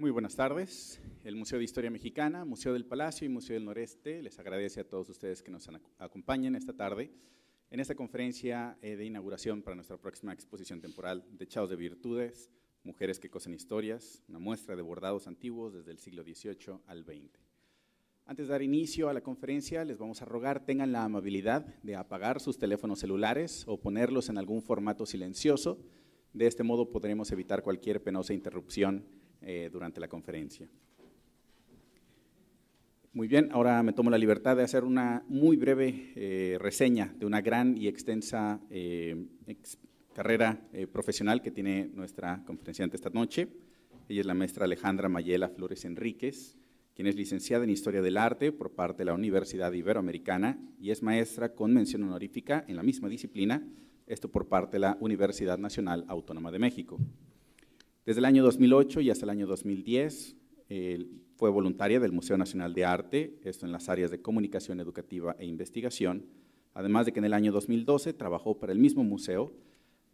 Muy buenas tardes. El Museo de Historia Mexicana, Museo del Palacio y Museo del Noreste les agradece a todos ustedes que nos acompañen esta tarde en esta conferencia eh, de inauguración para nuestra próxima exposición temporal de Chaos de Virtudes, Mujeres que Cosen Historias, una muestra de bordados antiguos desde el siglo XVIII al XX. Antes de dar inicio a la conferencia, les vamos a rogar tengan la amabilidad de apagar sus teléfonos celulares o ponerlos en algún formato silencioso. De este modo podremos evitar cualquier penosa interrupción eh, durante la conferencia. Muy bien, ahora me tomo la libertad de hacer una muy breve eh, reseña de una gran y extensa eh, carrera profesional que tiene nuestra conferenciante esta noche. Ella es la maestra Alejandra Mayela Flores Enríquez, quien es licenciada en Historia del Arte por parte de la Universidad Iberoamericana y es maestra con mención honorífica en la misma disciplina, esto por parte de la Universidad Nacional Autónoma de México. Desde el año 2008 y hasta el año 2010 fue voluntaria del Museo Nacional de Arte, esto en las áreas de comunicación educativa e investigación, además de que en el año 2012 trabajó para el mismo museo,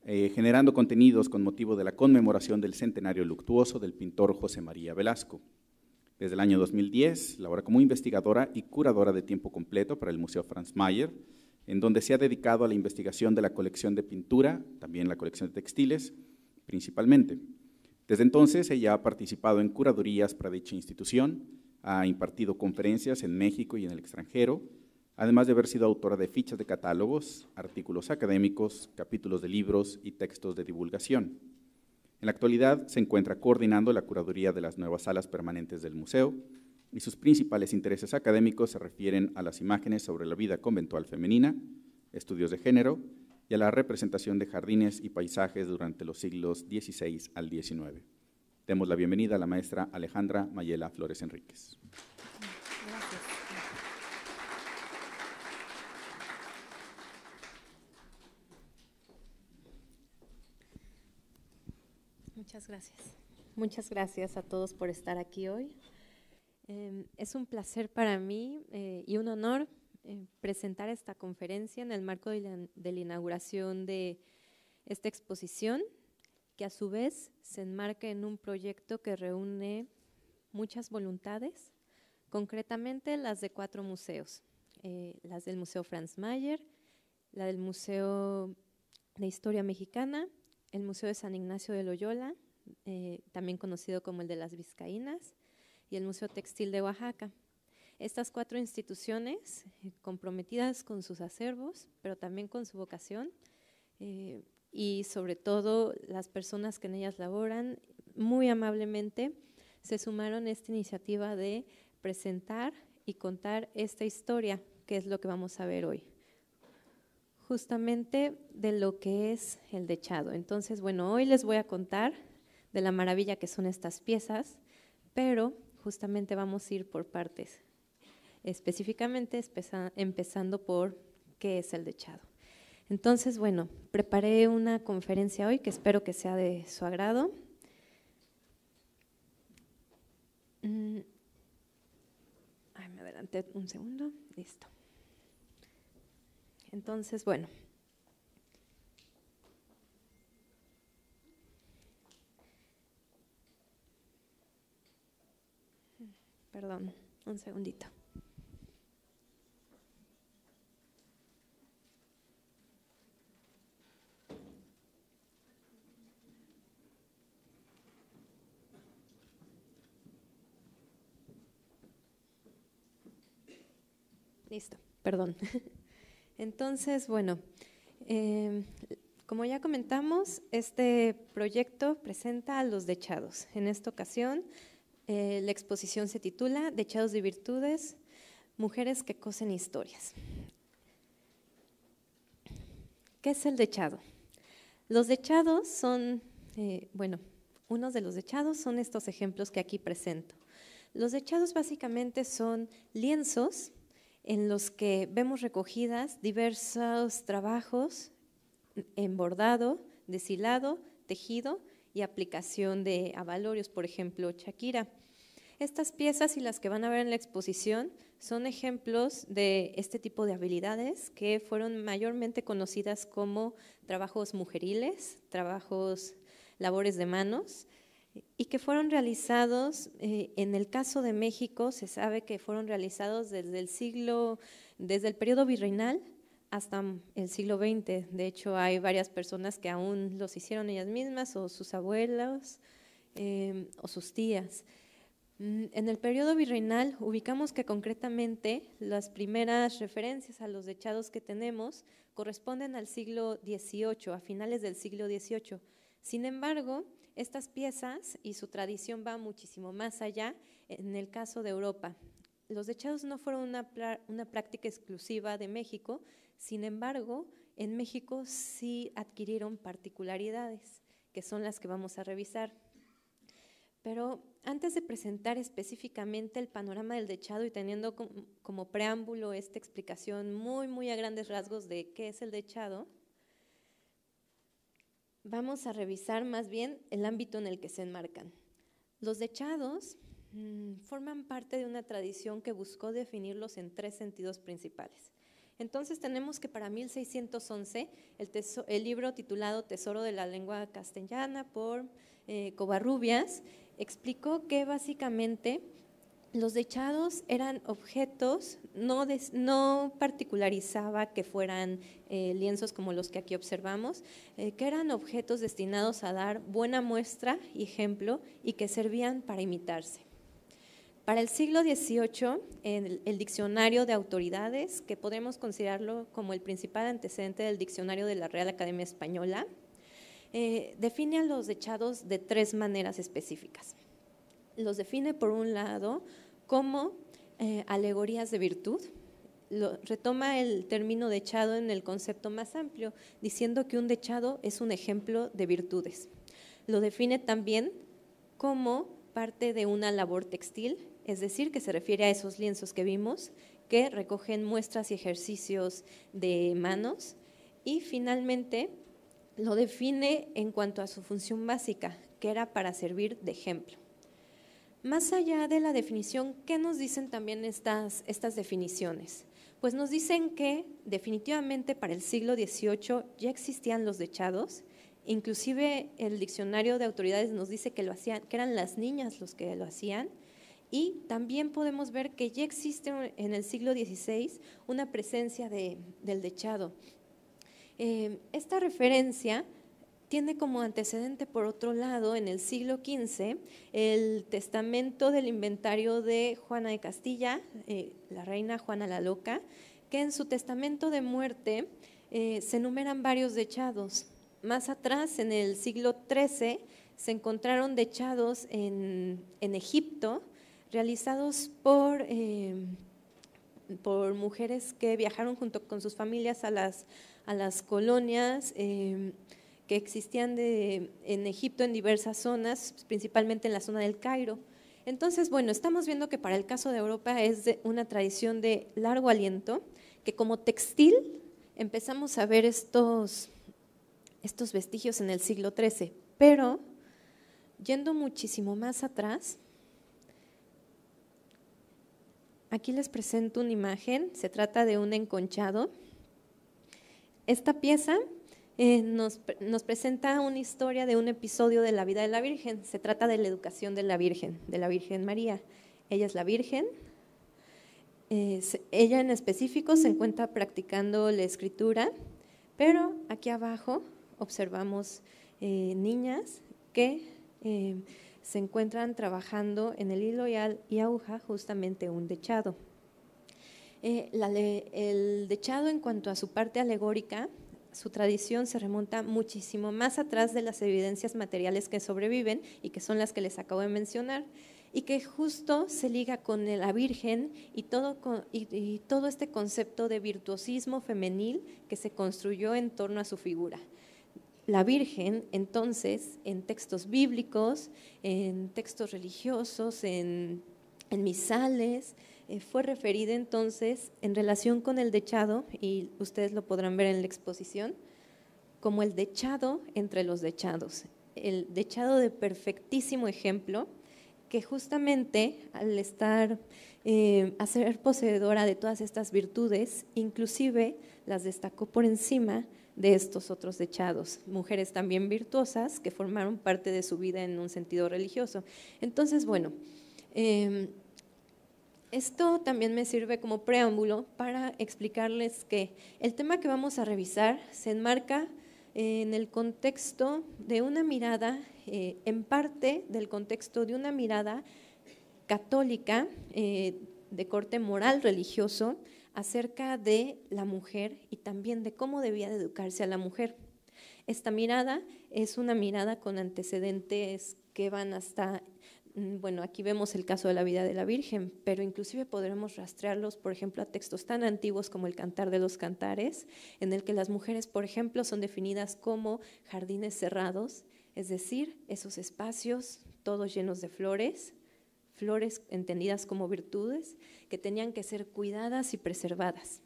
eh, generando contenidos con motivo de la conmemoración del centenario luctuoso del pintor José María Velasco. Desde el año 2010 labora como investigadora y curadora de tiempo completo para el Museo Franz Mayer, en donde se ha dedicado a la investigación de la colección de pintura, también la colección de textiles, principalmente. Desde entonces ella ha participado en curadurías para dicha institución, ha impartido conferencias en México y en el extranjero, además de haber sido autora de fichas de catálogos, artículos académicos, capítulos de libros y textos de divulgación. En la actualidad se encuentra coordinando la curaduría de las nuevas salas permanentes del museo y sus principales intereses académicos se refieren a las imágenes sobre la vida conventual femenina, estudios de género, y a la representación de jardines y paisajes durante los siglos XVI al XIX. Demos la bienvenida a la maestra Alejandra Mayela Flores Enríquez. Muchas gracias. Muchas gracias a todos por estar aquí hoy. Em, es un placer para mí eh, y un honor eh, presentar esta conferencia en el marco de la, inauguración de esta exposición, que a su vez se enmarca en un proyecto que reúne muchas voluntades, concretamente las de cuatro museos, eh, las del Museo Franz Mayer, la del Museo de Historia Mexicana, el Museo de San Ignacio de Loyola, eh, también conocido como el de las Vizcaínas, y el Museo Textil de Oaxaca. Estas cuatro instituciones, eh, comprometidas con sus acervos, pero también con su vocación, eh, y sobre todo las personas que en ellas laboran, muy amablemente se sumaron a esta iniciativa de presentar y contar esta historia, que es lo que vamos a ver hoy justamente de lo que es el dechado. Entonces, bueno, hoy les voy a contar de la maravilla que son estas piezas, pero justamente vamos a ir por partes específicamente empezando por qué es el dechado. Entonces, bueno, preparé una conferencia hoy que espero que sea de su agrado. Mm. me adelanté un segundo. Listo. Entonces, bueno. Mm, perdón, un segundito. Listo, perdón. Entonces, bueno, em, como ya comentamos, este proyecto presenta a los dechados. En esta ocasión, eh, la exposición se titula Dechados de Virtudes, Mujeres que cosen historias. ¿Qué es el dechado? Los dechados son, eh, bueno, unos de los dechados son estos ejemplos que aquí presento. Los dechados básicamente son lienzos en los que vemos recogidas diversos trabajos en bordado, deshilado, tejido y aplicación de abalorios, por ejemplo, Shakira. Estas piezas y las que van a ver en la exposición son ejemplos de este tipo de habilidades que fueron mayormente conocidas como trabajos mujeriles, trabajos, labores de manos, y que fueron realizados, eh, en el caso de México, se sabe que fueron realizados desde el siglo, desde el periodo virreinal hasta el siglo XX. De hecho, hay varias personas que aún los hicieron ellas mismas, o sus abuelos, em, o sus tías. Mm, en el periodo virreinal ubicamos que concretamente las primeras referencias a los dechados que tenemos corresponden al siglo XVIII, a finales del siglo XVIII. Sin embargo, estas piezas y su tradición va muchísimo más allá en el caso de Europa. Los dechados no fueron una, práctica exclusiva de México, sin embargo, en México sí adquirieron particularidades, que son las que vamos a revisar. Pero antes de presentar específicamente el panorama del dechado y teniendo como, como preámbulo esta explicación muy, muy a grandes rasgos de qué es el dechado, vamos a revisar más bien el ámbito en el que se enmarcan. Los dechados mm, forman parte de una tradición que buscó definirlos en tres sentidos principales. Entonces tenemos que para 1611 el, el libro titulado Tesoro de la Lengua Castellana por eh, Covarrubias explicó que básicamente los dechados eran objetos, no, no particularizaba que fueran eh, lienzos como los que aquí observamos, eh, que eran objetos destinados a dar buena muestra y ejemplo y que servían para imitarse. Para el siglo XVIII, el, el Diccionario de Autoridades, que podemos considerarlo como el principal antecedente del Diccionario de la Real Academia Española, eh, define a los dechados de tres maneras específicas. Los define, por un lado, como eh, alegorías de virtud. retoma el término dechado en el concepto más amplio, diciendo que un dechado es un ejemplo de virtudes. Lo define también como parte de una labor textil, es decir, que se refiere a esos lienzos que vimos, que recogen muestras y ejercicios de manos. Y finalmente lo define en cuanto a su función básica, que era para servir de ejemplo. Más allá de la definición, ¿qué nos dicen también estas, estas definiciones? Pues nos dicen que definitivamente para el siglo XVIII ya existían los dechados, inclusive el diccionario de autoridades nos dice que, lo hacían, que eran las niñas los que lo hacían, y también podemos ver que ya existe en el siglo XVI una presencia del dechado. Eh, esta referencia tiene como antecedente, por otro lado, en el siglo XV, el testamento del inventario de Juana de Castilla, eh, la reina Juana la Loca, que en su testamento de muerte eh, se enumeran varios dechados. Más atrás, en el siglo XIII, se encontraron dechados en, Egipto, realizados por, eh, por mujeres que viajaron junto con sus familias a las, a las colonias que existían en Egipto en diversas zonas, principalmente en la zona del Cairo. Entonces, bueno, estamos viendo que para el caso de Europa es una tradición de largo aliento, que como textil empezamos a ver estos, estos vestigios en el siglo XIII, pero yendo muchísimo más atrás, aquí les presento una imagen, se trata de un enconchado. Esta pieza eh, nos, presenta una historia de un episodio de la vida de la Virgen. Se trata de la educación de la Virgen, de la Virgen María. Ella es la Virgen. Eh, ella en específico se encuentra practicando la escritura, pero aquí abajo observamos eh, niñas que se encuentran trabajando en el hilo y, aguja justamente un dechado. el dechado en cuanto a su parte alegórica su tradición se remonta muchísimo más atrás de las evidencias materiales que sobreviven y que son las que les acabo de mencionar y que justo se liga con la Virgen y todo, este concepto de virtuosismo femenil que se construyó en torno a su figura la Virgen, entonces, en textos bíblicos, en textos religiosos, en misales, eh, fue referida entonces en relación con el dechado, y ustedes lo podrán ver en la exposición, como el dechado entre los dechados, el dechado de perfectísimo ejemplo, que justamente al estar, eh, a ser poseedora de todas estas virtudes, inclusive las destacó por encima de estos otros dechados, mujeres también virtuosas que formaron parte de su vida en un sentido religioso. Entonces, bueno, em, esto también me sirve como preámbulo para explicarles que el tema que vamos a revisar se enmarca eh, en el contexto de una mirada, eh, en parte del contexto de una mirada católica eh, de corte moral religioso acerca de la mujer y también de cómo debía de educarse a la mujer. Esta mirada es una mirada con antecedentes que van hasta Mm, bueno, aquí vemos el caso de la vida de la Virgen, pero inclusive podremos rastrearlos, por ejemplo, a textos tan antiguos como el Cantar de los Cantares, en el que las mujeres, por ejemplo, son definidas como jardines cerrados, es decir, esos espacios todos llenos de flores, flores entendidas como virtudes, que tenían que ser cuidadas y preservadas.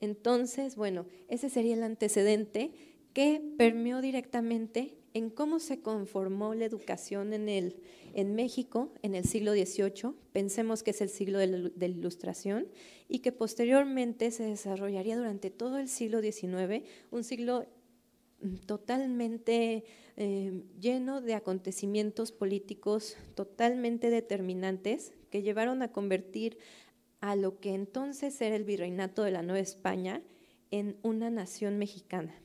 Entonces, bueno, ese sería el antecedente que permeó directamente en cómo se conformó la educación en, el, en México en el siglo XVIII, pensemos que es el siglo de la, Ilustración, y que posteriormente se desarrollaría durante todo el siglo XIX, un siglo mm, totalmente eh, lleno de acontecimientos políticos totalmente determinantes que llevaron a convertir a lo que entonces era el virreinato de la Nueva España en una nación mexicana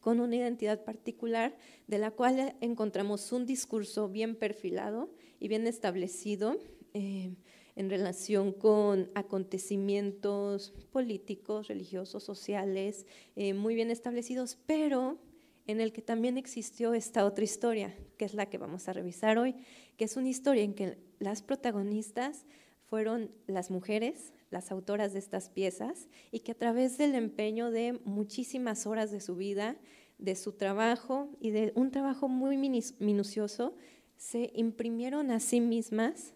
con una identidad particular de la cual encontramos un discurso bien perfilado y bien establecido eh, en relación con acontecimientos políticos, religiosos, sociales, eh, muy bien establecidos, pero en el que también existió esta otra historia, que es la que vamos a revisar hoy, que es una historia en que las protagonistas fueron las mujeres, las autoras de estas piezas y que a través del empeño de muchísimas horas de su vida, de su trabajo y de un trabajo muy minucioso, se imprimieron a sí mismas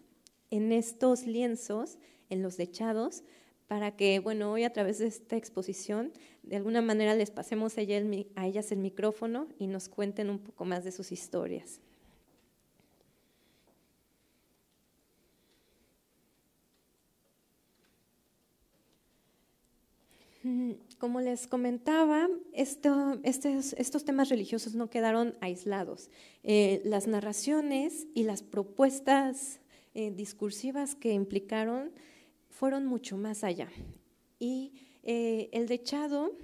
en estos lienzos, en los dechados, para que, bueno, hoy a través de esta exposición, de alguna manera les pasemos a ellas el micrófono y nos cuenten un poco más de sus historias. Mm, como les comentaba, estos, temas religiosos no quedaron aislados. Eh, las narraciones y las propuestas eh, discursivas que implicaron fueron mucho más allá. Y eh, el dechado,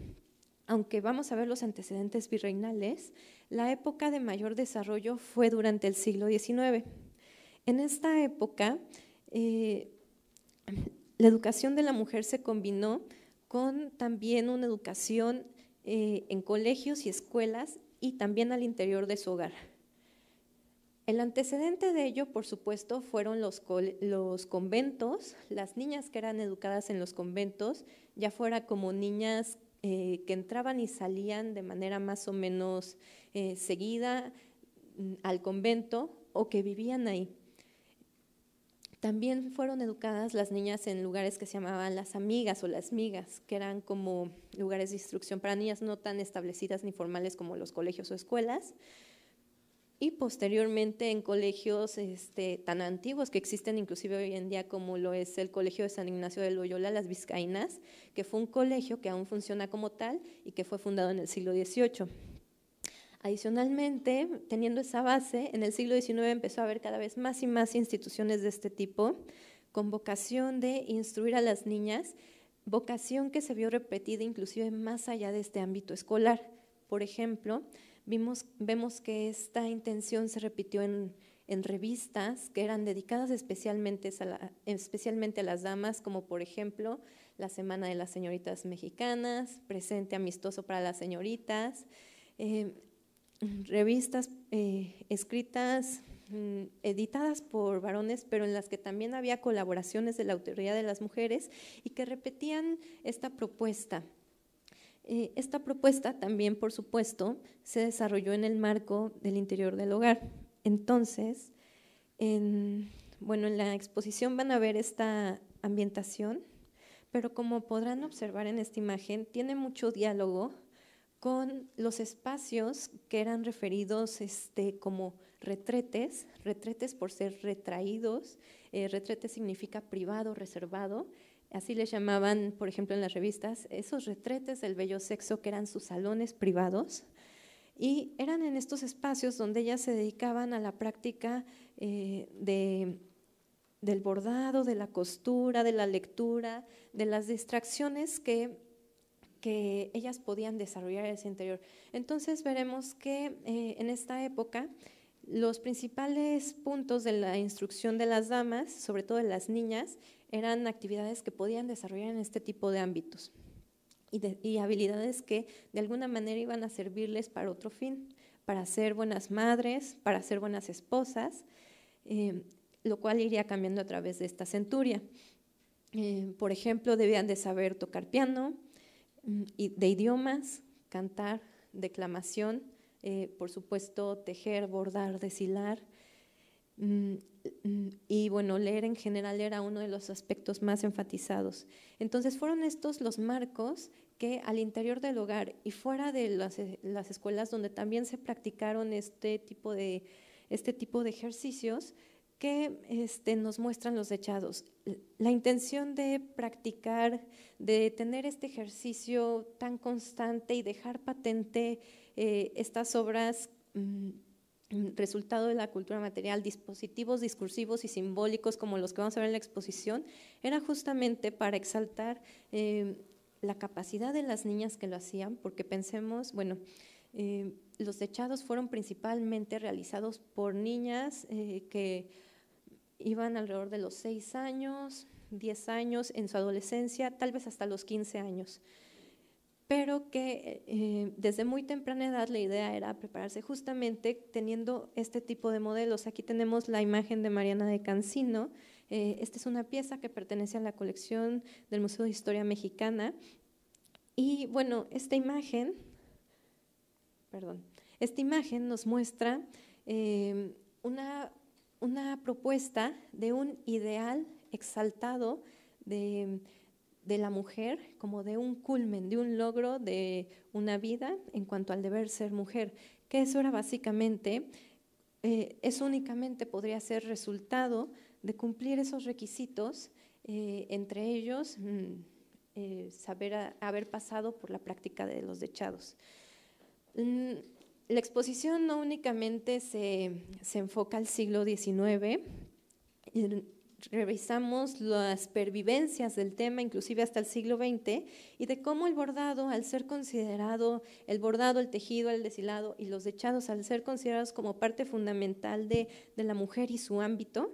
aunque vamos a ver los antecedentes virreinales, la época de mayor desarrollo fue durante el siglo XIX. En esta época, eh, la educación de la mujer se combinó con también una educación eh, en colegios y escuelas y también al interior de su hogar. El antecedente de ello, por supuesto, fueron los, conventos, las niñas que eran educadas en los conventos, ya fuera como niñas eh, que entraban y salían de manera más o menos eh, seguida mm, al convento o que vivían ahí. También fueron educadas las niñas en lugares que se llamaban las amigas o las migas, que eran como lugares de instrucción para niñas no tan establecidas ni formales como los colegios o escuelas. Y posteriormente en colegios este, tan antiguos que existen inclusive hoy en día como lo es el Colegio de San Ignacio de Loyola, Las Vizcaínas, que fue un colegio que aún funciona como tal y que fue fundado en el siglo XVIII. Adicionalmente, teniendo esa base, en el siglo XIX empezó a haber cada vez más y más instituciones de este tipo, con vocación de instruir a las niñas, vocación que se vio repetida inclusive más allá de este ámbito escolar. Por ejemplo, vimos, vemos que esta intención se repitió en, revistas que eran dedicadas especialmente a, la, especialmente a las damas, como por ejemplo la Semana de las Señoritas Mexicanas, Presente Amistoso para las Señoritas. Eh, Mm, revistas eh, escritas, mm, editadas por varones, pero en las que también había colaboraciones de la Autoridad de las Mujeres y que repetían esta propuesta. Eh, esta propuesta también, por supuesto, se desarrolló en el marco del interior del hogar. Entonces, bueno, en la exposición van a ver esta ambientación, pero como podrán observar en esta imagen, tiene mucho diálogo con los espacios que eran referidos este, como retretes, retretes por ser retraídos, eh, retrete significa privado, reservado, así les llamaban, por ejemplo, en las revistas, esos retretes del bello sexo que eran sus salones privados, y eran en estos espacios donde ellas se dedicaban a la práctica eh, de, del bordado, de la costura, de la lectura, de las distracciones que que ellas podían desarrollar en ese interior. Entonces veremos que eh, en esta época los principales puntos de la instrucción de las damas, sobre todo de las niñas, eran actividades que podían desarrollar en este tipo de ámbitos y, habilidades que de alguna manera iban a servirles para otro fin, para ser buenas madres, para ser buenas esposas, eh, lo cual iría cambiando a través de esta centuria. Eh, por ejemplo, debían de saber tocar piano, Mm, de idiomas, cantar, declamación, eh, por supuesto tejer, bordar, deshilar. Mm, mm, y bueno, leer en general era uno de los aspectos más enfatizados. Entonces fueron estos los marcos que al interior del hogar y fuera de las, eh, escuelas donde también se practicaron este tipo este tipo de ejercicios, ¿Qué este, nos muestran los echados? La intención de practicar, de tener este ejercicio tan constante y dejar patente eh, estas obras, mm, resultado de la cultura material, dispositivos discursivos y simbólicos como los que vamos a ver en la exposición, era justamente para exaltar eh, la capacidad de las niñas que lo hacían, porque pensemos, bueno, eh, los echados fueron principalmente realizados por niñas que iban alrededor de los 6 años, 10 años en su adolescencia, tal vez hasta los 15 años, pero que eh, desde muy temprana edad la idea era prepararse justamente teniendo este tipo de modelos. Aquí tenemos la imagen de Mariana de Cancino. Eh, esta es una pieza que pertenece a la colección del Museo de Historia Mexicana. Y bueno, esta imagen, perdón, esta imagen nos muestra eh, una una propuesta de un ideal exaltado de, la mujer, como de un culmen, de un logro de una vida en cuanto al deber ser mujer, que eso era básicamente, eh, eso únicamente podría ser resultado de cumplir esos requisitos, eh, entre ellos mm, eh, saber haber pasado por la práctica de los dechados. Mm, la exposición no únicamente se, enfoca al siglo XIX, revisamos las pervivencias del tema, inclusive hasta el siglo XX, y de cómo el bordado, al ser considerado, el bordado, el tejido, el deshilado y los dechados, al ser considerados como parte fundamental de, la mujer y su ámbito,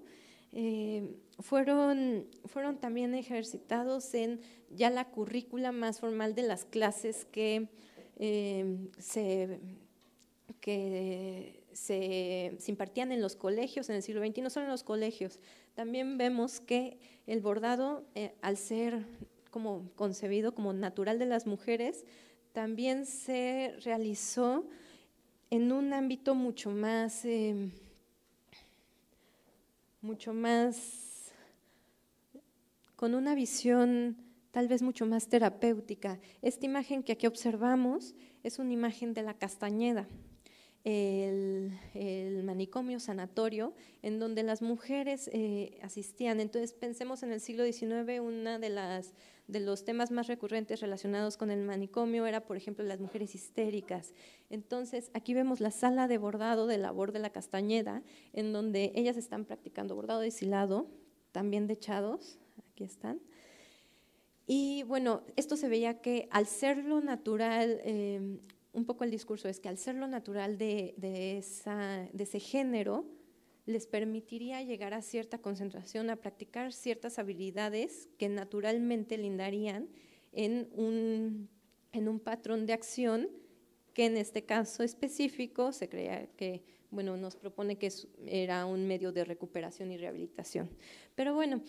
eh, fueron, fueron también ejercitados en ya la currícula más formal de las clases que eh, se que se, impartían en los colegios en el siglo XX, no solo en los colegios, también vemos que el bordado, eh, al ser como concebido como natural de las mujeres, también se realizó en un ámbito mucho más, em, mucho más, con una visión tal vez mucho más terapéutica. Esta imagen que aquí observamos es una imagen de la castañeda, el, manicomio sanatorio, en donde las mujeres eh, asistían. Entonces, pensemos en el siglo XIX, una de las de los temas más recurrentes relacionados con el manicomio era, por ejemplo, las mujeres histéricas. Entonces, aquí vemos la sala de bordado de labor de la Castañeda, en donde ellas están practicando bordado de hilado, también de aquí están. Y bueno, esto se veía que al ser lo natural, eh, un poco el discurso es que al ser lo natural de, ese género, les permitiría llegar a cierta concentración, a practicar ciertas habilidades que naturalmente lindarían en un, patrón de acción que en este caso específico se creía que, bueno, nos propone que era un medio de recuperación y rehabilitación. Pero bueno,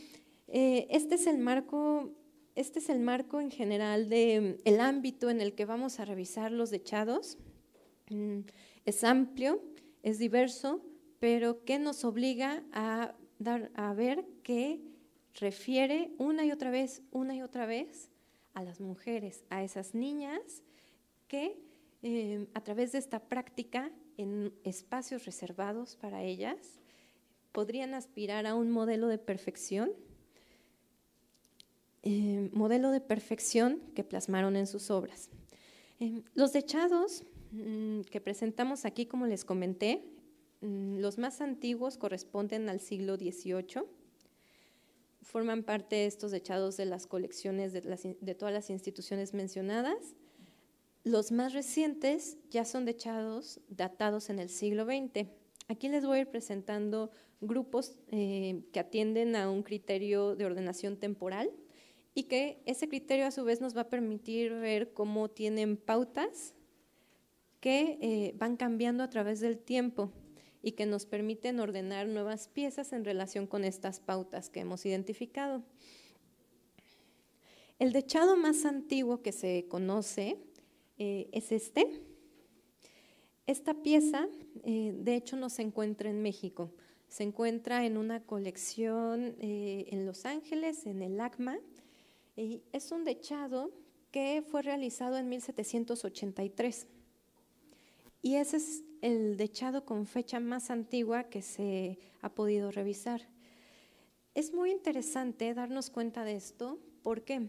eh, este es el marco este es el marco en general del mm, ámbito en el que vamos a revisar los dechados. Mm, es amplio, es diverso, pero que nos obliga a, dar, a ver que refiere una y otra vez, una y otra vez a las mujeres, a esas niñas que em, a través de esta práctica en espacios reservados para ellas podrían aspirar a un modelo de perfección Em, modelo de perfección que plasmaron en sus obras. Em, los dechados mm, que presentamos aquí, como les comenté, mm, los más antiguos corresponden al siglo XVIII. Forman parte de estos dechados de las colecciones de, todas las instituciones mencionadas. Los más recientes ya son dechados datados en el siglo XX. Aquí les voy a ir presentando grupos eh, que atienden a un criterio de ordenación temporal y que ese criterio a su vez nos va a permitir ver cómo tienen pautas que eh, van cambiando a través del tiempo y que nos permiten ordenar nuevas piezas en relación con estas pautas que hemos identificado. El dechado más antiguo que se conoce eh, es este. Esta pieza, eh, de hecho, no se encuentra en México. Se encuentra en una colección en Los Ángeles, en el ACMA, es un dechado que fue realizado en 1783. Y ese es el dechado con fecha más antigua que se ha podido revisar. Es muy interesante darnos cuenta de esto. ¿Por qué?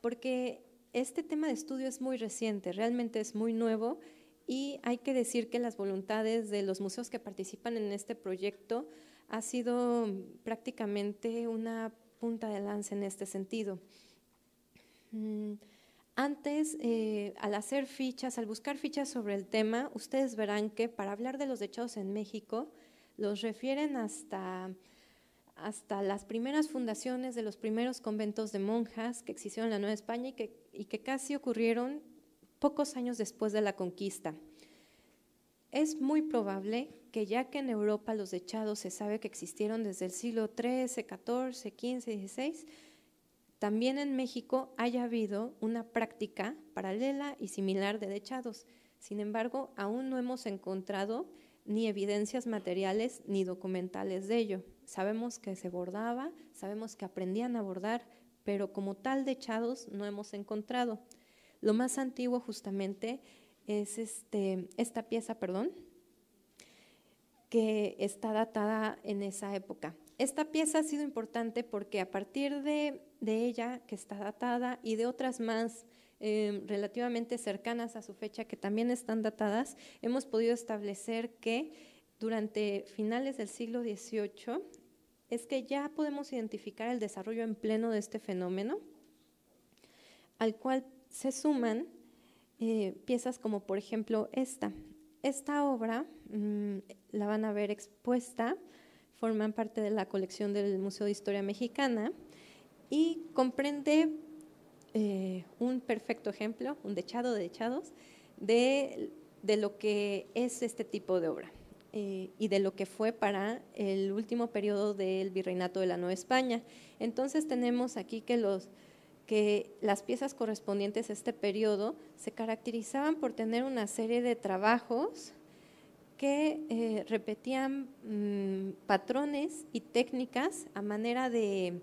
Porque este tema de estudio es muy reciente, realmente es muy nuevo y hay que decir que las voluntades de los museos que participan en este proyecto ha sido prácticamente una punta de lanza en este sentido. Mm, antes, eh, al hacer fichas, al buscar fichas sobre el tema, ustedes verán que para hablar de los dechados en México, los refieren hasta, hasta las primeras fundaciones de los primeros conventos de monjas que existieron en la Nueva España y que, casi ocurrieron pocos años después de la conquista. Es muy probable que ya que en Europa los dechados se sabe que existieron desde el siglo XIII, XIV, XV, XVI, también en México haya habido una práctica paralela y similar de dechados. Sin embargo, aún no hemos encontrado ni evidencias materiales ni documentales de ello. Sabemos que se bordaba, sabemos que aprendían a bordar, pero como tal dechados no hemos encontrado. Lo más antiguo justamente es este, esta pieza, perdón, que está datada en esa época. Esta pieza ha sido importante porque a partir de, ella, que está datada, y de otras más em, relativamente cercanas a su fecha, que también están datadas, hemos podido establecer que durante finales del siglo XVIII es que ya podemos identificar el desarrollo en pleno de este fenómeno, al cual se suman eh, piezas como por ejemplo esta. Esta obra mm, la van a ver expuesta forman parte de la colección del Museo de Historia Mexicana y comprende eh, un perfecto ejemplo, un dechado de dechados, de, lo que es este tipo de obra eh, y de lo que fue para el último periodo del virreinato de la Nueva España. Entonces tenemos aquí que los que las piezas correspondientes a este periodo se caracterizaban por tener una serie de trabajos que eh, repetían mm, patrones y técnicas a manera de,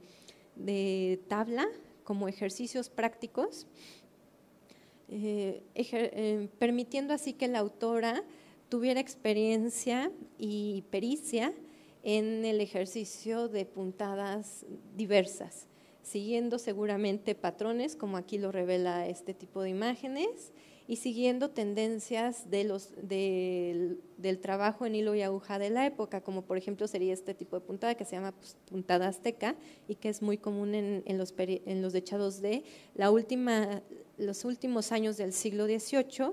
tabla, como ejercicios prácticos, eh, eh, permitiendo así que la autora tuviera experiencia y pericia en el ejercicio de puntadas diversas, siguiendo seguramente patrones, como aquí lo revela este tipo de imágenes, y siguiendo tendencias de los, del trabajo en hilo y aguja de la época, como por ejemplo sería este tipo de puntada que se llama pues, puntada azteca y que es muy común en, en, los, en dechados de la última, los últimos años del siglo XVIII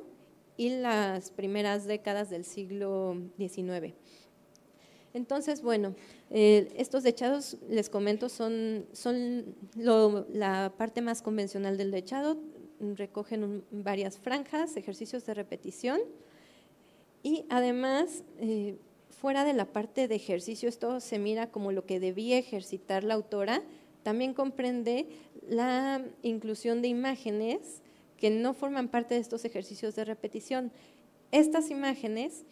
y las primeras décadas del siglo XIX. Entonces, bueno, eh, estos dechados, les comento, son, son la parte más convencional del dechado recogen varias franjas, ejercicios de repetición y además eh, fuera de la parte de ejercicio, esto se mira como lo que debía ejercitar la autora, también comprende la inclusión de imágenes que no forman parte de estos ejercicios de repetición. Estas imágenes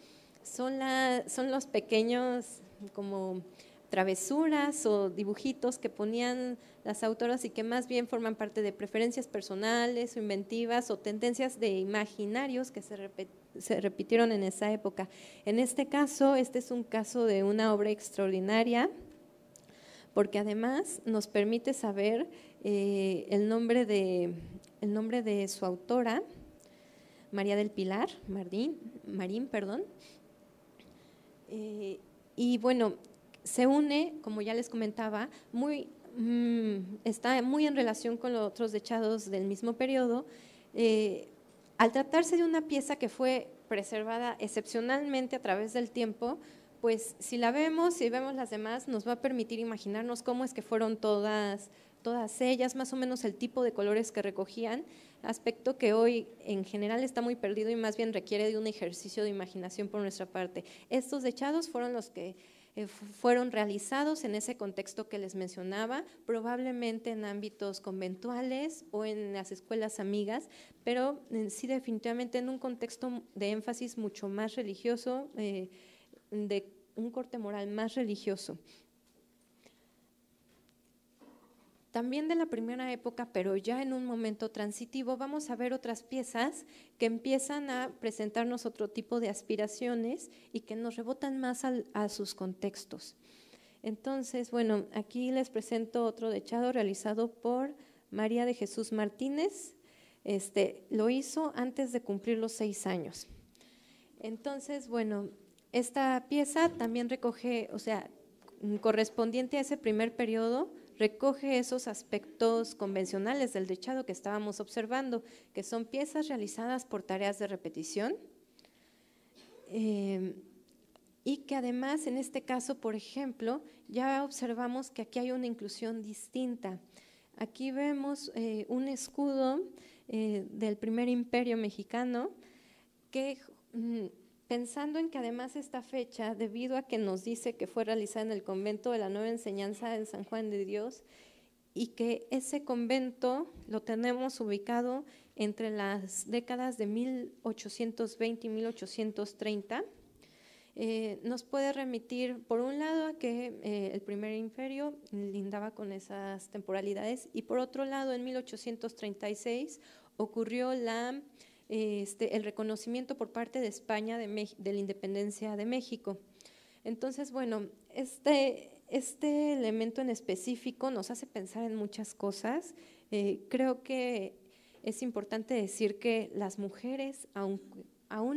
son, son los pequeños como travesuras o dibujitos que ponían las autoras y que más bien forman parte de preferencias personales o inventivas o tendencias de imaginarios que se, repitieron en esa época. En este caso, este es un caso de una obra extraordinaria porque además nos permite saber eh, el, nombre de, el nombre de su autora, María del Pilar, Marín, Marín perdón. Eh, y bueno, se une, como ya les comentaba, muy Mm, está muy en relación con los otros dechados del mismo periodo. Eh, al tratarse de una pieza que fue preservada excepcionalmente a través del tiempo, pues si la vemos y vemos las demás, nos va a permitir imaginarnos cómo es que fueron todas, todas ellas, más o menos el tipo de colores que recogían, aspecto que hoy en general está muy perdido y más bien requiere de un ejercicio de imaginación por nuestra parte. Estos dechados fueron los que eh, fueron realizados en ese contexto que les mencionaba, probablemente en ámbitos conventuales o en las escuelas amigas, pero sí definitivamente en un contexto de énfasis mucho más religioso, eh, de un corte moral más religioso. También de la primera época, pero ya en un momento transitivo, vamos a ver otras piezas que empiezan a presentarnos otro tipo de aspiraciones y que nos rebotan más a sus contextos. Entonces, bueno, aquí les presento otro dechado realizado por María de Jesús Martínez. Este, lo hizo antes de cumplir los seis años. Entonces, bueno, esta pieza también recoge, o sea, correspondiente a ese primer periodo, recoge esos aspectos convencionales del dechado que estábamos observando, que son piezas realizadas por tareas de repetición eh, y que además en este caso, por ejemplo, ya observamos que aquí hay una inclusión distinta. Aquí vemos eh, un escudo eh, del primer imperio mexicano que mm, pensando en que además esta fecha, debido a que nos dice que fue realizada en el convento de la nueva enseñanza en San Juan de Dios, y que ese convento lo tenemos ubicado entre las décadas de 1820 y 1830, eh, nos puede remitir, por un lado, a que eh, el primer imperio lindaba con esas temporalidades, y por otro lado, en 1836 ocurrió la este, el reconocimiento por parte de España de, de la independencia de México. Entonces, bueno, este, este elemento en específico nos hace pensar en muchas cosas. Eh, creo que es importante decir que las mujeres, aun,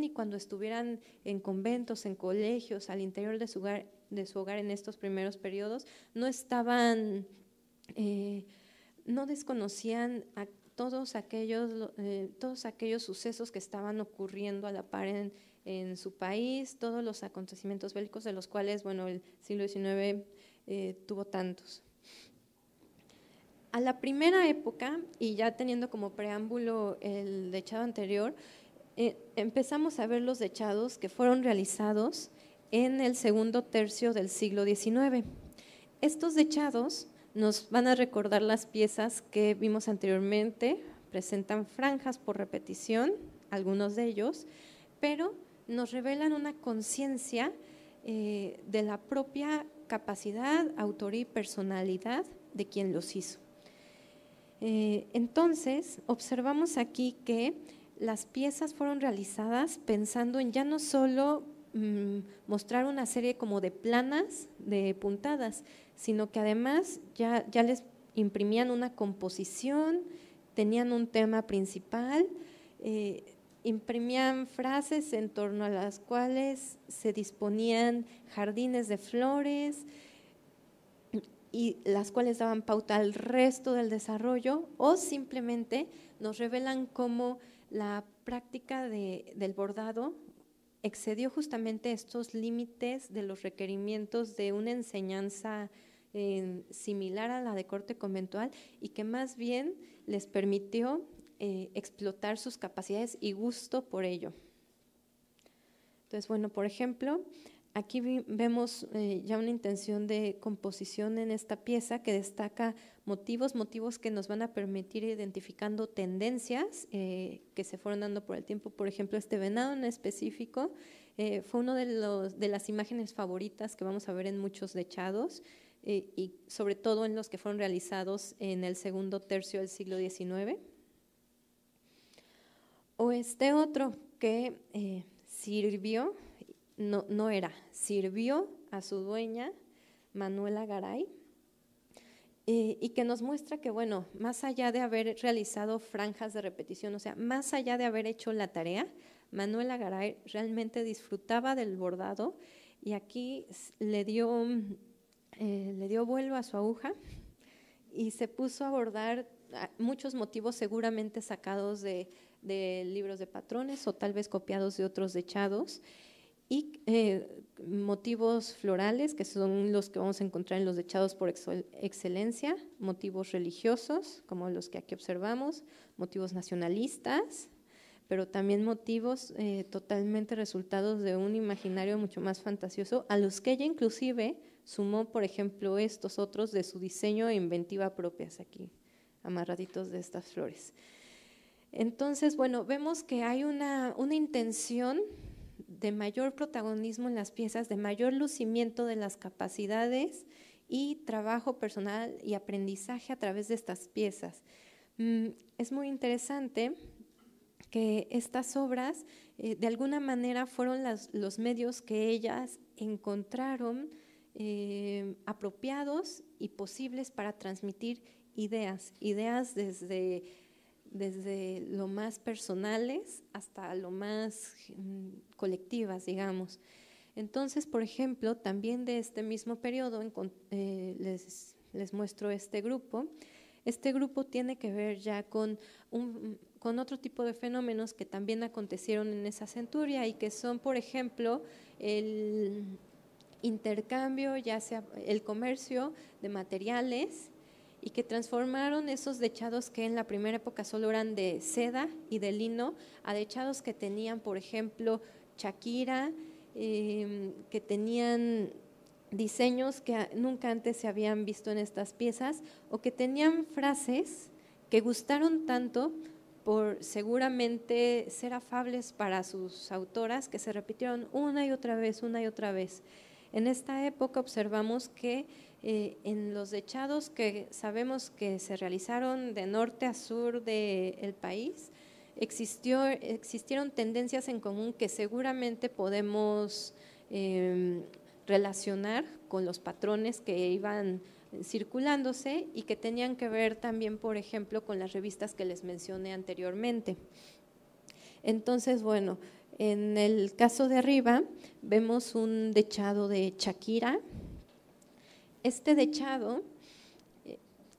y cuando estuvieran en conventos, en colegios, al interior de su hogar, de su hogar en estos primeros periodos, no estaban, eh, no desconocían a todos aquellos, eh, todos aquellos sucesos que estaban ocurriendo a la par en, su país, todos los acontecimientos bélicos de los cuales, bueno, el siglo XIX eh, tuvo tantos. A la primera época, y ya teniendo como preámbulo el dechado anterior, eh, empezamos a ver los dechados que fueron realizados en el segundo tercio del siglo XIX. Estos dechados nos van a recordar las piezas que vimos anteriormente, presentan franjas por repetición, algunos de ellos, pero nos revelan una conciencia eh, de la propia capacidad, autoría y personalidad de quien los hizo. Eh, entonces, observamos aquí que las piezas fueron realizadas pensando en ya no solo Mm, mostrar una serie como de planas, de puntadas, sino que además ya, ya les imprimían una composición, tenían un tema principal, eh, imprimían frases en torno a las cuales se disponían jardines de flores y las cuales daban pauta al resto del desarrollo o simplemente nos revelan cómo la práctica del bordado excedió justamente estos límites de los requerimientos de una enseñanza eh, similar a la de corte conventual y que más bien les permitió eh, explotar sus capacidades y gusto por ello. Entonces, bueno, por ejemplo, Aquí vemos eh, ya una intención de composición en esta pieza que destaca motivos, motivos que nos van a permitir ir identificando tendencias eh, que se fueron dando por el tiempo. Por ejemplo, este venado en específico eh, fue una de, de las imágenes favoritas que vamos a ver en muchos dechados y sobre todo en los que fueron realizados en el segundo tercio del siglo XIX. O este otro que sirvió no, era, sirvió a su dueña, Manuela Garay, eh, y que nos muestra que, bueno, más allá de haber realizado franjas de repetición, o sea, más allá de haber hecho la tarea, Manuela Garay realmente disfrutaba del bordado y aquí le dio, mm, eh, le dio vuelo a su aguja y se puso a bordar ah, muchos motivos seguramente sacados de, libros de patrones o tal vez copiados de otros dechados y eh, motivos florales, que son los que vamos a encontrar en los dechados por excelencia, motivos religiosos, como los que aquí observamos, motivos nacionalistas, pero también motivos eh, totalmente resultados de un imaginario mucho más fantasioso, a los que ella inclusive sumó, por ejemplo, estos otros de su diseño e inventiva propias aquí, amarraditos de estas flores. Entonces, bueno, vemos que hay una, una intención de mayor protagonismo en las piezas, de mayor lucimiento de las capacidades y trabajo personal y aprendizaje a través de estas piezas. Mm, es muy interesante que estas obras eh, de alguna manera fueron los medios que ellas encontraron eh, apropiados y posibles para transmitir ideas, ideas desde desde lo más personales hasta lo más mm, colectivas, digamos. Entonces, por ejemplo, también de este mismo periodo eh, les, muestro este grupo. Este grupo tiene que ver ya con otro tipo de fenómenos que también acontecieron en esa centuria y que son, por ejemplo, el intercambio, ya sea el comercio de materiales y que transformaron esos dechados que en la primera época solo eran de seda y de lino a dechados que tenían, por ejemplo, Shakira, em, que tenían diseños que nunca antes se habían visto en estas piezas o que tenían frases que gustaron tanto por seguramente ser afables para sus autoras que se repitieron una y otra vez, una y otra vez. En esta época observamos que eh, en los dechados que sabemos que se realizaron de norte a sur del país, existieron tendencias en común que seguramente podemos em, relacionar con los patrones que iban circulándose y que tenían que ver también, por ejemplo, con las revistas que les mencioné anteriormente. Entonces, bueno, en el caso de arriba vemos un dechado de Shakira, este dechado eh,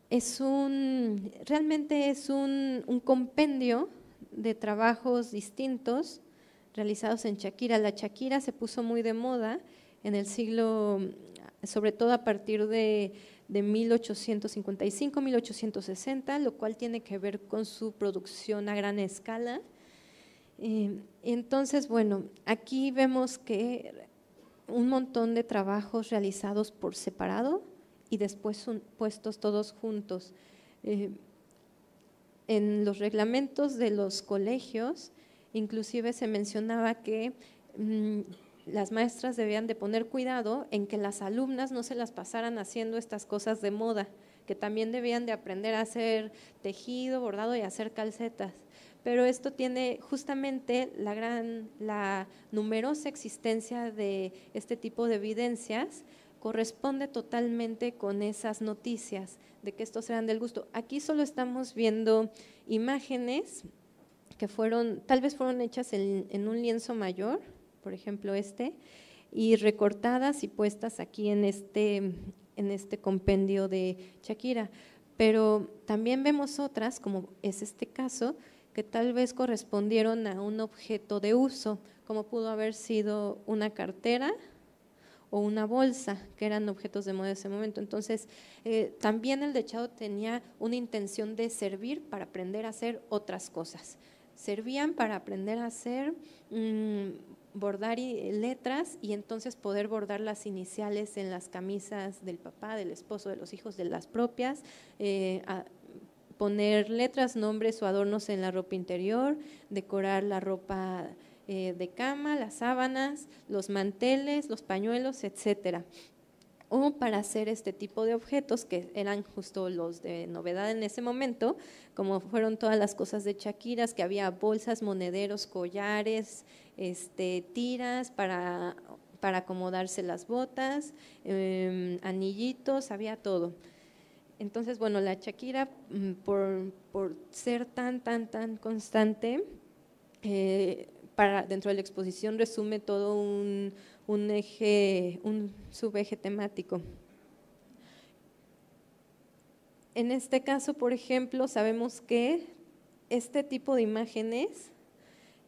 es un, realmente es un, compendio de trabajos distintos realizados en Shakira. La Shakira se puso muy de moda en el siglo, sobre todo a partir de, 1855-1860, lo cual tiene que ver con su producción a gran escala. Eh, entonces, bueno, aquí vemos que un montón de trabajos realizados por separado y después puestos todos juntos. Eh, en los reglamentos de los colegios, inclusive se mencionaba que mm, las maestras debían de poner cuidado en que las alumnas no se las pasaran haciendo estas cosas de moda, que también debían de aprender a hacer tejido, bordado y hacer calcetas pero esto tiene justamente la gran, la numerosa existencia de este tipo de evidencias corresponde totalmente con esas noticias de que estos eran del gusto. Aquí solo estamos viendo imágenes que fueron, tal vez fueron hechas en, un lienzo mayor, por ejemplo este, y recortadas y puestas aquí en este, en este compendio de Shakira. Pero también vemos otras, como es este caso, que tal vez correspondieron a un objeto de uso, como pudo haber sido una cartera o una bolsa, que eran objetos de moda en ese momento. Entonces, eh, también el dechado tenía una intención de servir para aprender a hacer otras cosas. Servían para aprender a hacer, mm, bordar eh, letras y entonces poder bordar las iniciales en las camisas del papá, del esposo, de los hijos, de las propias, eh, poner letras, nombres o adornos en la ropa interior, decorar la ropa eh, de cama, las sábanas, los manteles, los pañuelos, etcétera o para hacer este tipo de objetos que eran justo los de novedad en ese momento, como fueron todas las cosas de Shakiras, que había bolsas, monederos, collares, este, tiras para, acomodarse las botas, em, anillitos, había todo. Entonces, bueno, la Shakira, mm, por, por ser tan, tan, tan constante, eh, para, dentro de la exposición resume todo un, un eje, un subeje temático. En este caso, por ejemplo, sabemos que este tipo de imágenes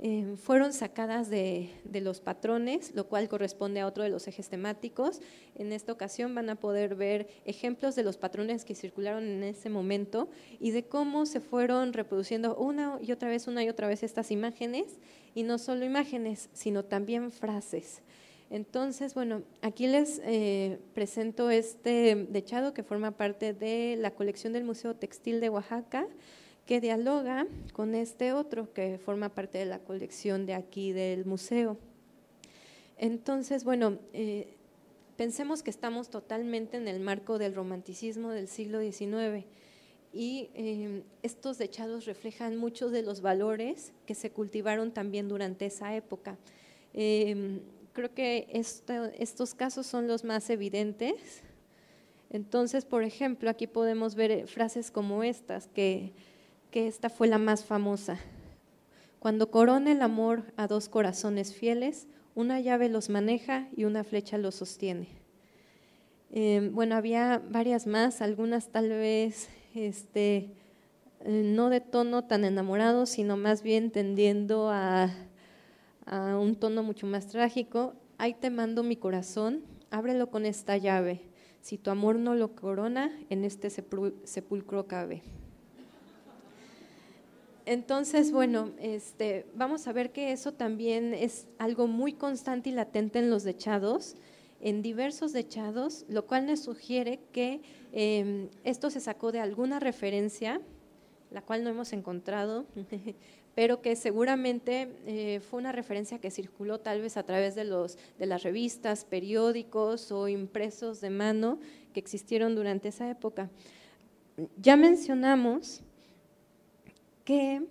Em, fueron sacadas de, los patrones, lo cual corresponde a otro de los ejes temáticos. En esta ocasión van a poder ver ejemplos de los patrones que circularon en ese momento y de cómo se fueron reproduciendo una y otra vez, una y otra vez estas imágenes, y no solo imágenes, sino también frases. Entonces, bueno, aquí les eh, presento este dechado que forma parte de la colección del Museo Textil de Oaxaca que dialoga con este otro que forma parte de la colección de aquí del museo. Entonces, bueno, eh, pensemos que estamos totalmente en el marco del romanticismo del siglo XIX y em, estos dechados reflejan muchos de los valores que se cultivaron también durante esa época. Em, creo que estos casos son los más evidentes. Entonces, por ejemplo, aquí podemos ver eh, frases como estas que que esta fue la más famosa. Cuando corona el amor a dos corazones fieles, una llave los maneja y una flecha los sostiene. Em, bueno, había varias más, algunas tal vez este, eh, no de tono tan enamorado, sino más bien tendiendo a, a un tono mucho más trágico. Ahí te mando mi corazón, ábrelo con esta llave. Si tu amor no lo corona, en este sepulcro cabe entonces, bueno, este, vamos a ver que eso también es algo muy constante y latente en los dechados, en diversos dechados, lo cual nos sugiere que em, esto se sacó de alguna referencia, la cual no hemos encontrado, pero que seguramente eh, fue una referencia que circuló tal vez a través de, los, de las revistas, periódicos o impresos de mano que existieron durante esa época. Ya mencionamos que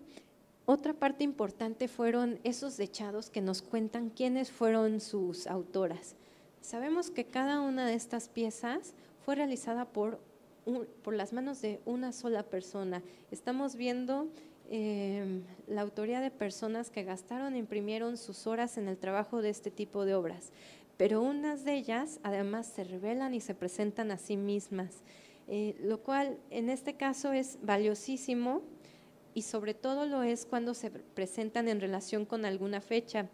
otra parte importante fueron esos dechados que nos cuentan quiénes fueron sus autoras. Sabemos que cada una de estas piezas fue realizada por, por las manos de una sola persona. Estamos viendo em, la autoría de personas que gastaron e imprimieron sus horas en el trabajo de este tipo de obras, pero unas de ellas además se revelan y se presentan a sí mismas, eh, lo cual en este caso es valiosísimo y sobre todo lo es cuando se presentan en relación con alguna fecha.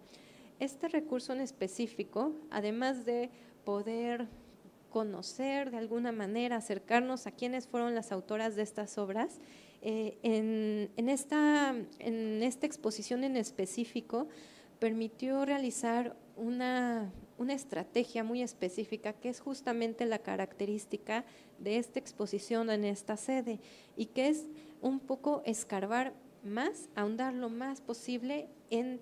Este recurso en específico, además de poder conocer de alguna manera, acercarnos a quiénes fueron las autoras de estas obras, eh, en, esta, en esta exposición en específico permitió realizar una, una estrategia muy específica que es justamente la característica de esta exposición en esta sede y que es un poco escarbar más, ahondar lo más posible en,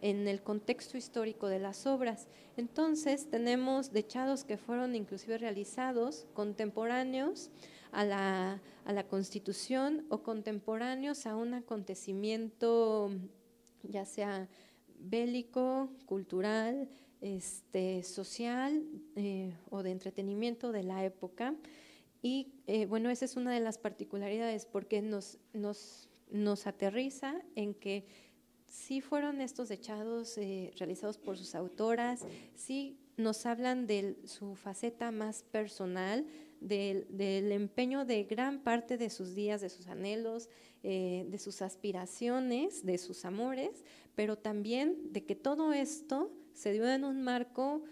el contexto histórico de las obras. Entonces tenemos dechados que fueron inclusive realizados contemporáneos a la, constitución o contemporáneos a un acontecimiento ya sea bélico, cultural, este, social eh, o de entretenimiento de la época. Y eh, bueno, esa es una de las particularidades porque nos, aterriza en que sí fueron estos echados eh, realizados por sus autoras, sí nos hablan de su faceta más personal, del, empeño de gran parte de sus días, de sus anhelos, eh, de sus aspiraciones, de sus amores, pero también de que todo esto se dio en un marco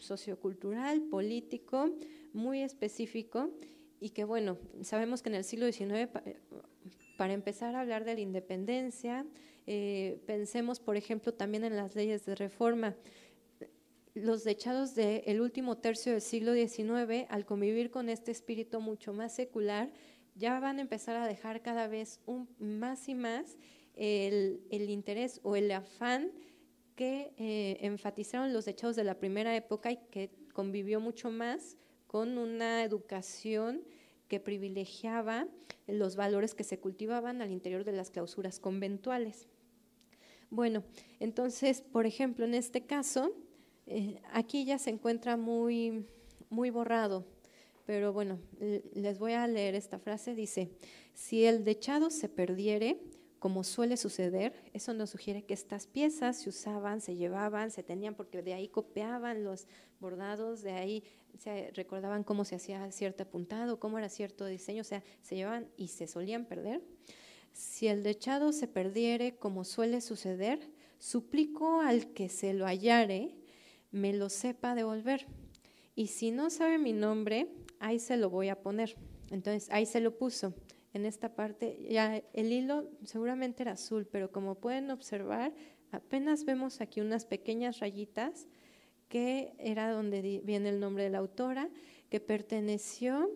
sociocultural, político, muy específico y que, bueno, sabemos que en el siglo XIX, eh, para empezar a hablar de la independencia, eh, pensemos, por ejemplo, también en las leyes de reforma. Los dechados del último tercio del siglo XIX, al convivir con este espíritu mucho más secular, ya van a empezar a dejar cada vez más y más el, interés o el afán que eh, enfatizaron los dechados de la primera época y que convivió mucho más con una educación que privilegiaba los valores que se cultivaban al interior de las clausuras conventuales. Bueno, entonces, por ejemplo, en este caso, eh, aquí ya se encuentra muy, muy borrado, pero bueno, les voy a leer esta frase, dice, si el dechado se perdiere, como suele suceder, eso nos sugiere que estas piezas se usaban, se llevaban, se tenían, porque de ahí copiaban los bordados, de ahí se recordaban cómo se hacía cierto apuntado, cómo era cierto diseño, o sea, se llevaban y se solían perder. Si el dechado se perdiere, como suele suceder, suplico al que se lo hallare, me lo sepa devolver. Y si no sabe mi nombre, ahí se lo voy a poner. Entonces, ahí se lo puso. En esta parte, ya el hilo seguramente era azul, pero como pueden observar, apenas vemos aquí unas pequeñas rayitas que era donde viene el nombre de la autora, que perteneció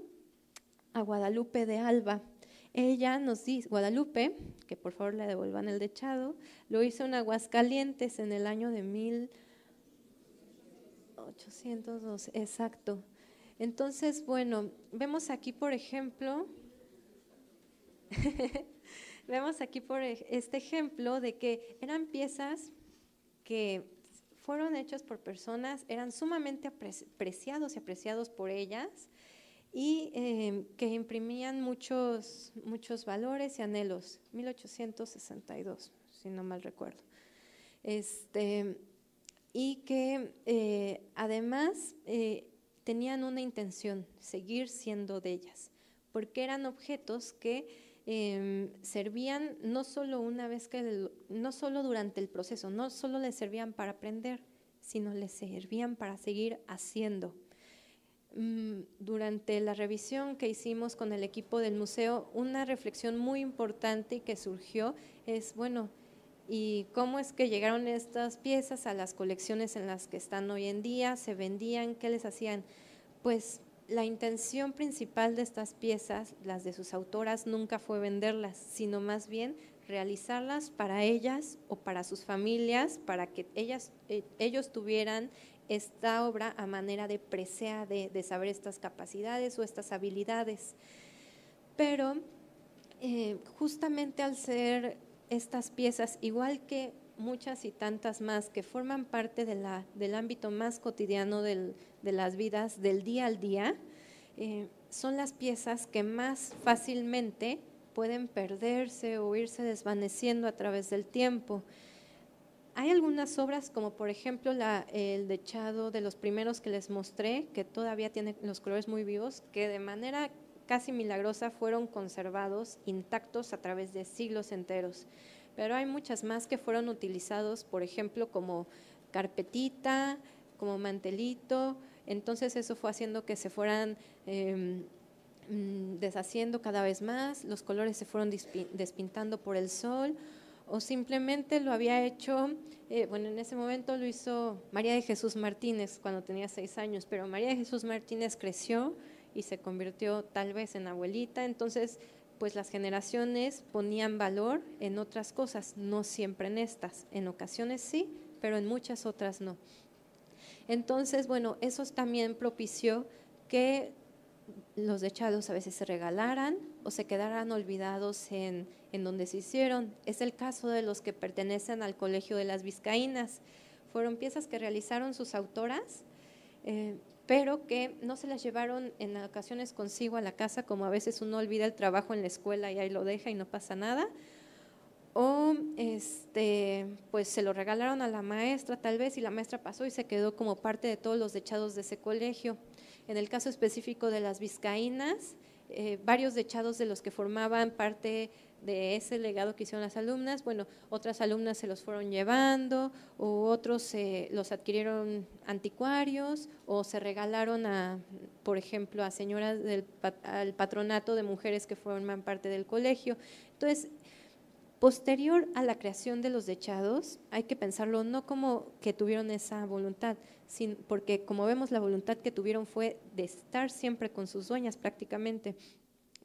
a Guadalupe de Alba. Ella nos dice, Guadalupe, que por favor le devuelvan el dechado, lo hizo en Aguascalientes en el año de 1802, exacto. Entonces, bueno, vemos aquí, por ejemplo, vemos aquí por este ejemplo de que eran piezas que fueron hechos por personas, eran sumamente apreciados y apreciados por ellas y em, que imprimían muchos, muchos valores y anhelos. 1862, si no mal recuerdo. Este, y que eh, además eh, tenían una intención, seguir siendo de ellas, porque eran objetos que Em, servían no solo una vez que, no solo durante el proceso, no solo les servían para aprender, sino les servían para seguir haciendo. Mm, durante la revisión que hicimos con el equipo del museo, una reflexión muy importante que surgió es, bueno, ¿y cómo es que llegaron estas piezas a las colecciones en las que están hoy en día? ¿Se vendían? ¿Qué les hacían? Pues la intención principal de estas piezas, las de sus autoras, nunca fue venderlas, sino más bien realizarlas para ellas o para sus familias, para que ellas, eh, ellos tuvieran esta obra a manera de presea de, saber estas capacidades o estas habilidades. Pero eh, justamente al ser estas piezas, igual que muchas y tantas más que forman parte del ámbito más cotidiano de las vidas, del día al día, eh, son las piezas que más fácilmente pueden perderse o irse desvaneciendo a través del tiempo. Hay algunas obras, como por ejemplo el dechado de los primeros que les mostré, que todavía tiene los colores muy vivos, que de manera casi milagrosa fueron conservados intactos a través de siglos enteros pero hay muchas más que fueron utilizados, por ejemplo, como carpetita, como mantelito, entonces eso fue haciendo que se fueran em, mm, deshaciendo cada vez más, los colores se fueron despintando por el sol, o simplemente lo había hecho, eh, bueno, en ese momento lo hizo María de Jesús Martínez cuando tenía seis años, pero María de Jesús Martínez creció y se convirtió tal vez en abuelita, entonces pues las generaciones ponían valor en otras cosas, no siempre en estas, en ocasiones sí, pero en muchas otras no. Entonces, bueno, eso también propició que los echados a veces se regalaran o se quedaran olvidados en, donde se hicieron. Es el caso de los que pertenecen al Colegio de las Vizcaínas. Fueron piezas que realizaron sus autoras, eh, pero que no se las llevaron en ocasiones consigo a la casa, como a veces uno olvida el trabajo en la escuela y ahí lo deja y no pasa nada. O este, pues se lo regalaron a la maestra tal vez y la maestra pasó y se quedó como parte de todos los dechados de ese colegio. En el caso específico de las vizcaínas, eh, varios dechados de los que formaban parte de ese legado que hicieron las alumnas, bueno, otras alumnas se los fueron llevando, o otros eh, los adquirieron anticuarios, o se regalaron a, por ejemplo, a señoras del al patronato de mujeres que forman parte del colegio. Entonces, posterior a la creación de los dechados, hay que pensarlo no como que tuvieron esa voluntad, porque como vemos la voluntad que tuvieron fue de estar siempre con sus dueñas prácticamente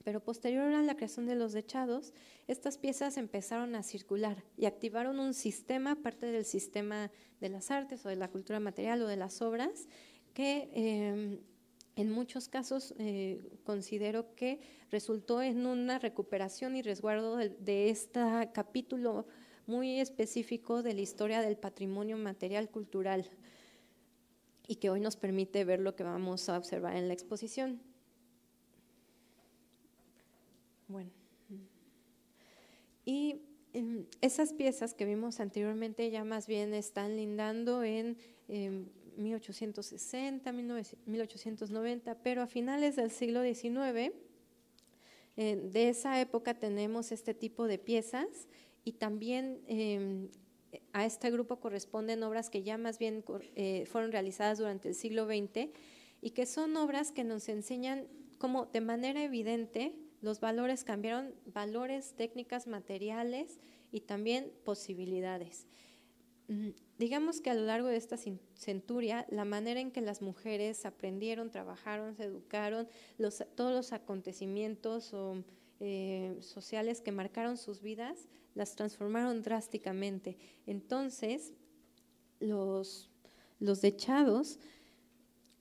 pero posterior a la creación de los dechados, estas piezas empezaron a circular y activaron un sistema, parte del sistema de las artes o de la cultura material o de las obras, que em, en muchos casos eh, considero que resultó en una recuperación y resguardo de este capítulo muy específico de la historia del patrimonio material cultural y que hoy nos permite ver lo que vamos a observar en la exposición. Bueno. Y em, esas piezas que vimos anteriormente ya más bien están lindando en 1860, em, 1890, pero a finales del siglo XIX, eh, de esa época tenemos este tipo de piezas y también em, a este grupo corresponden obras que ya más bien eh, fueron realizadas durante el siglo XX y que son obras que nos enseñan como de manera evidente los valores cambiaron, valores, técnicas, materiales y también posibilidades. Mm, digamos que a lo largo de esta centuria, la manera en que las mujeres aprendieron, trabajaron, se educaron, los, todos los acontecimientos eh, sociales que marcaron sus vidas, las transformaron drásticamente. Entonces, los, los dechados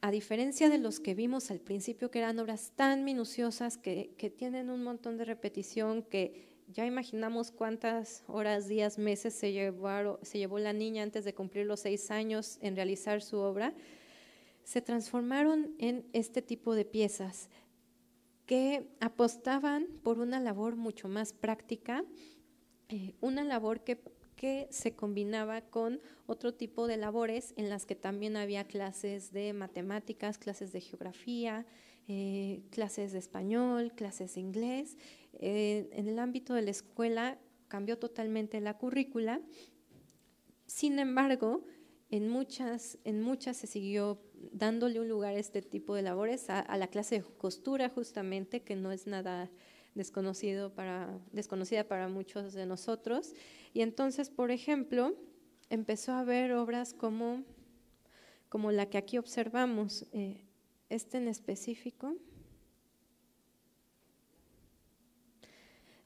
a diferencia de los que vimos al principio, que eran obras tan minuciosas, que, tienen un montón de repetición, que ya imaginamos cuántas horas, días, meses se, llevó la niña antes de cumplir los seis años en realizar su obra, se transformaron en este tipo de piezas que apostaban por una labor mucho más práctica, eh, una labor que que se combinaba con otro tipo de labores en las que también había clases de matemáticas, clases de geografía, eh, clases de español, clases de inglés. Eh, en el ámbito de la escuela cambió totalmente la currícula. Sin embargo, en muchas, en muchas se siguió dándole un lugar a este tipo de labores, a, a la clase de costura justamente, que no es nada desconocido para, desconocida para muchos de nosotros. Y entonces, por ejemplo, empezó a ver obras como, como la que aquí observamos, eh, este en específico.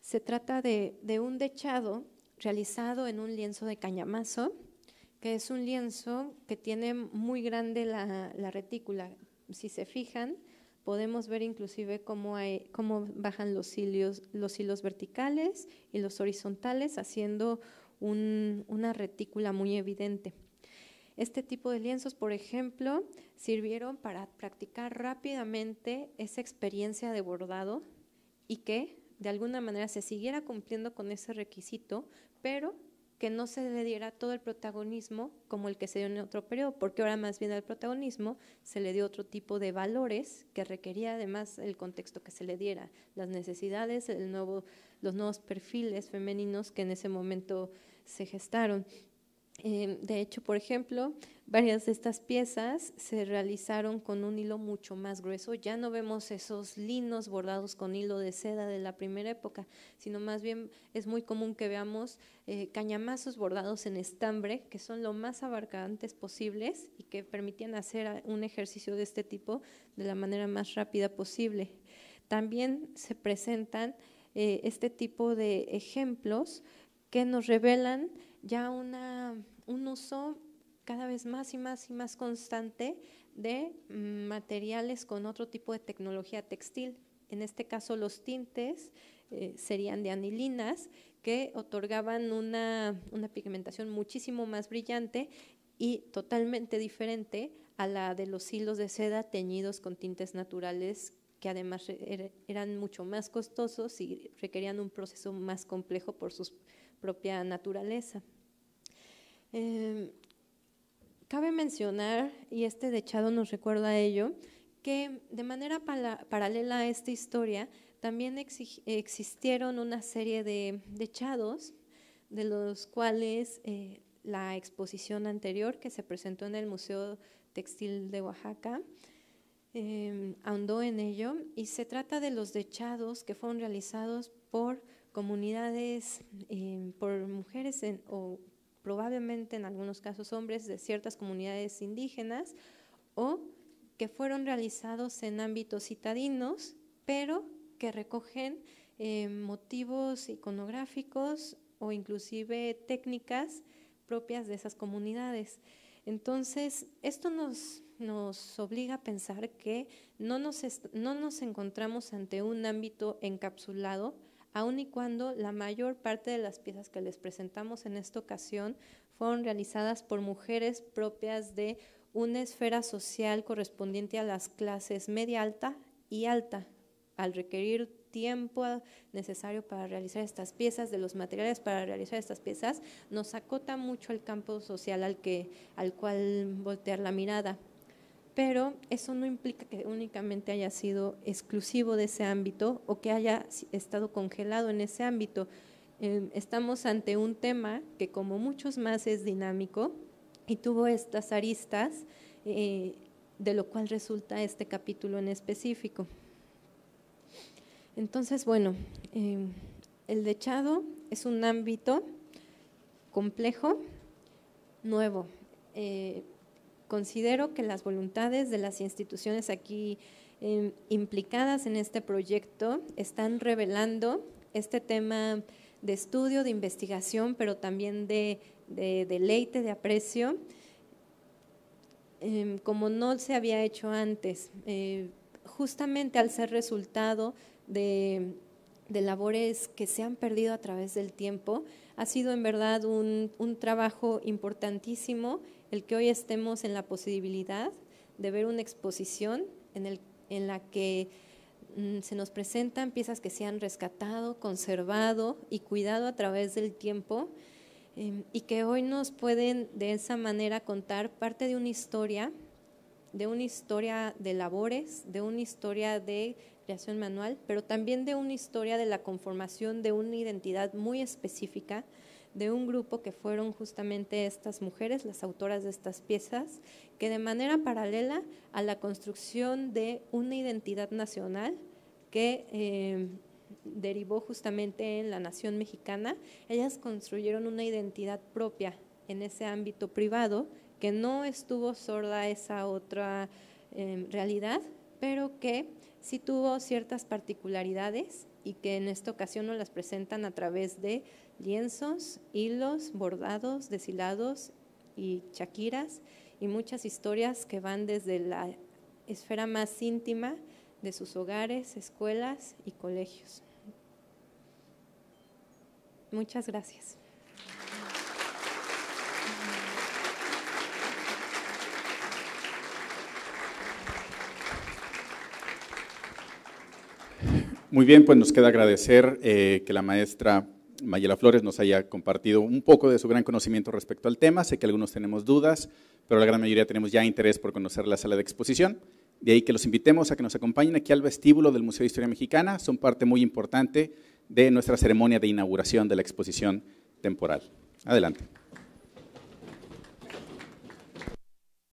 Se trata de, un dechado realizado en un lienzo de cañamazo, que es un lienzo que tiene muy grande la retícula. Si se fijan, podemos ver inclusive cómo, bajan los, los hilos verticales y los horizontales, haciendo una retícula muy evidente. Este tipo de lienzos, por ejemplo, sirvieron para practicar rápidamente esa experiencia de bordado y que de alguna manera se siguiera cumpliendo con ese requisito, pero que no se le diera todo el protagonismo como el que se dio en otro periodo, porque ahora más bien al protagonismo se le dio otro tipo de valores que requería además el contexto que se le diera, las necesidades, el nuevo, los nuevos perfiles femeninos que en ese momento se gestaron. Eh, de hecho, por ejemplo, varias de estas piezas se realizaron con un hilo mucho más grueso. Ya no vemos esos linos bordados con hilo de seda de la primera época, sino más bien es muy común que veamos eh, cañamazos bordados en estambre, que son lo más abarcantes posibles y que permitían hacer un ejercicio de este tipo de la manera más rápida posible. También se presentan eh, este tipo de ejemplos que nos revelan ya un uso cada vez más y más y más constante de materiales con otro tipo de tecnología textil. En este caso los tintes eh, serían de anilinas que otorgaban una, pigmentación muchísimo más brillante y totalmente diferente a la de los hilos de seda teñidos con tintes naturales que además er, eran mucho más costosos y requerían un proceso más complejo por su propia naturaleza. Em, cabe mencionar, y este dechado nos recuerda a ello, que de manera paralela a esta historia también existieron una serie de dechados, de los cuales eh, la exposición anterior que se presentó en el Museo Textil de Oaxaca em, ahondó en ello, y se trata de los dechados que fueron realizados por comunidades, em, por mujeres en, o probablemente en algunos casos hombres de ciertas comunidades indígenas, o que fueron realizados en ámbitos citadinos, pero que recogen eh, motivos iconográficos o inclusive técnicas propias de esas comunidades. Entonces, esto nos, obliga a pensar que no nos encontramos ante un ámbito encapsulado, aun y cuando la mayor parte de las piezas que les presentamos en esta ocasión fueron realizadas por mujeres propias de una esfera social correspondiente a las clases media alta y alta, al requerir tiempo necesario para realizar estas piezas, de los materiales para realizar estas piezas, nos acota mucho el campo social al, que, al cual voltear la mirada pero eso no implica que únicamente haya sido exclusivo de ese ámbito o que haya estado congelado en ese ámbito. Em, estamos ante un tema que como muchos más es dinámico y tuvo estas aristas, eh, de lo cual resulta este capítulo en específico. Entonces, bueno, em, el dechado es un ámbito complejo, nuevo eh, Considero que las voluntades de las instituciones aquí em, implicadas en este proyecto están revelando este tema de estudio, de investigación, pero también de, deleite, de aprecio, em, como no se había hecho antes, eh, justamente al ser resultado de, labores que se han perdido a través del tiempo, ha sido en verdad un trabajo importantísimo el que hoy estemos en la posibilidad de ver una exposición en, la que mm, se nos presentan piezas que se han rescatado, conservado y cuidado a través del tiempo em, y que hoy nos pueden de esa manera contar parte de una historia, de una historia de labores, de una historia de creación manual, pero también de una historia de la conformación de una identidad muy específica de un grupo que fueron justamente estas mujeres, las autoras de estas piezas, que de manera paralela a la construcción de una identidad nacional que eh, derivó justamente en la nación mexicana, ellas construyeron una identidad propia en ese ámbito privado que no estuvo sorda esa otra eh, realidad, pero que sí tuvo ciertas particularidades y que en esta ocasión nos las presentan a través de lienzos, hilos, bordados, deshilados y chaquiras y muchas historias que van desde la esfera más íntima de sus hogares, escuelas y colegios. Muchas gracias. Muy bien, pues nos queda agradecer eh, que la maestra Mayela Flores nos haya compartido un poco de su gran conocimiento respecto al tema. Sé que algunos tenemos dudas, pero la gran mayoría tenemos ya interés por conocer la sala de exposición. De ahí que los invitemos a que nos acompañen aquí al vestíbulo del Museo de Historia Mexicana. Son parte muy importante de nuestra ceremonia de inauguración de la exposición temporal. Adelante.